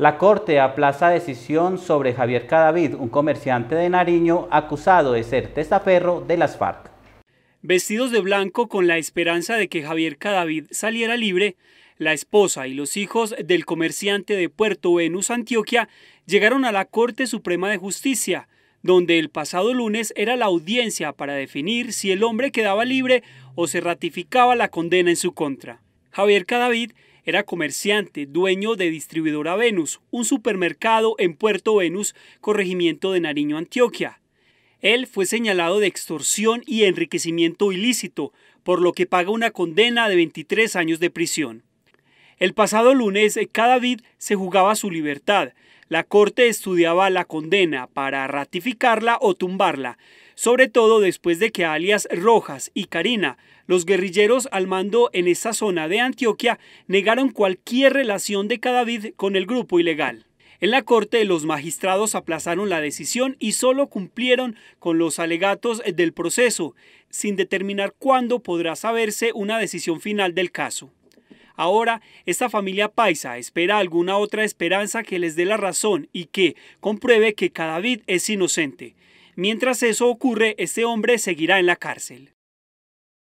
La Corte aplaza decisión sobre Javier Cadavid, un comerciante de Nariño acusado de ser testaferro de las FARC. Vestidos de blanco con la esperanza de que Javier Cadavid saliera libre, la esposa y los hijos del comerciante de Puerto Venus, Antioquia, llegaron a la Corte Suprema de Justicia, donde el pasado lunes era la audiencia para definir si el hombre quedaba libre o se ratificaba la condena en su contra. Javier Cadavid era comerciante, dueño de Distribuidora Venus, un supermercado en Puerto Venus, corregimiento de Nariño, Antioquia. Él fue señalado de extorsión y enriquecimiento ilícito, por lo que paga una condena de 23 años de prisión. El pasado lunes, eh, Cadavid se jugaba su libertad. La Corte estudiaba la condena para ratificarla o tumbarla, sobre todo después de que alias Rojas y Karina, los guerrilleros al mando en esa zona de Antioquia, negaron cualquier relación de Cadavid con el grupo ilegal. En la corte, los magistrados aplazaron la decisión y solo cumplieron con los alegatos eh, del proceso, sin determinar cuándo podrá saberse una decisión final del caso. Ahora, esta familia paisa espera alguna otra esperanza que les dé la razón y que compruebe que Cadavid es inocente. Mientras eso ocurre, este hombre seguirá en la cárcel.